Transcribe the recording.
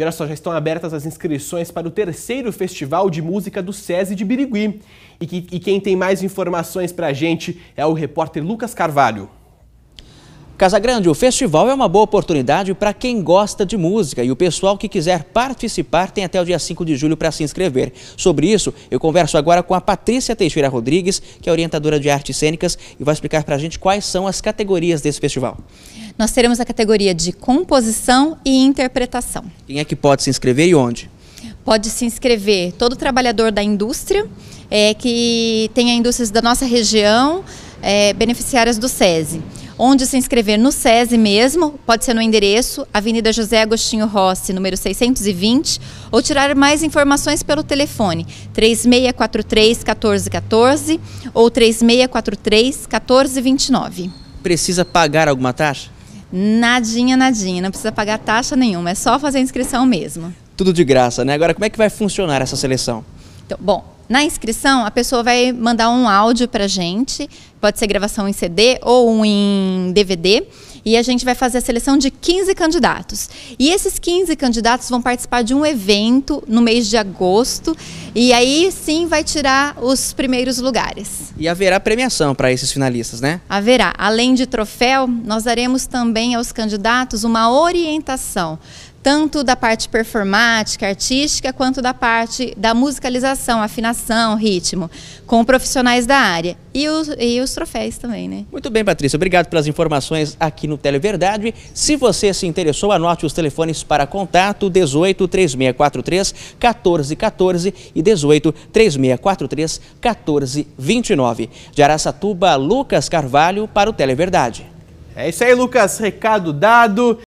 E olha só, já estão abertas as inscrições para o terceiro Festival de Música do SESI de Birigui. E, que, e quem tem mais informações para a gente é o repórter Lucas Carvalho. Casagrande, o festival é uma boa oportunidade para quem gosta de música e o pessoal que quiser participar tem até o dia 5 de julho para se inscrever. Sobre isso, eu converso agora com a Patrícia Teixeira Rodrigues, que é orientadora de artes cênicas e vai explicar para a gente quais são as categorias desse festival. Nós teremos a categoria de composição e interpretação. Quem é que pode se inscrever e onde? Pode se inscrever todo trabalhador da indústria, é, que tenha indústrias da nossa região, é, beneficiárias do SESI. Onde se inscrever no SESI mesmo, pode ser no endereço Avenida José Agostinho Rossi, número 620, ou tirar mais informações pelo telefone 3643 1414 ou 3643 1429. Precisa pagar alguma taxa? Nadinha, nadinha, não precisa pagar taxa nenhuma, é só fazer a inscrição mesmo. Tudo de graça, né? Agora, como é que vai funcionar essa seleção? Então, bom, na inscrição, a pessoa vai mandar um áudio para gente, pode ser gravação em CD ou um em DVD. E a gente vai fazer a seleção de 15 candidatos. E esses 15 candidatos vão participar de um evento no mês de agosto. E aí sim vai tirar os primeiros lugares. E haverá premiação para esses finalistas, né? Haverá. Além de troféu, nós daremos também aos candidatos uma orientação tanto da parte performática, artística, quanto da parte da musicalização, afinação, ritmo, com profissionais da área. E os, e os troféus também, né? Muito bem, Patrícia. Obrigado pelas informações aqui no Televerdade. Se você se interessou, anote os telefones para contato 18 3643 1414 e 18 3643 1429. De Araçatuba, Lucas Carvalho para o Televerdade. É isso aí, Lucas. Recado dado.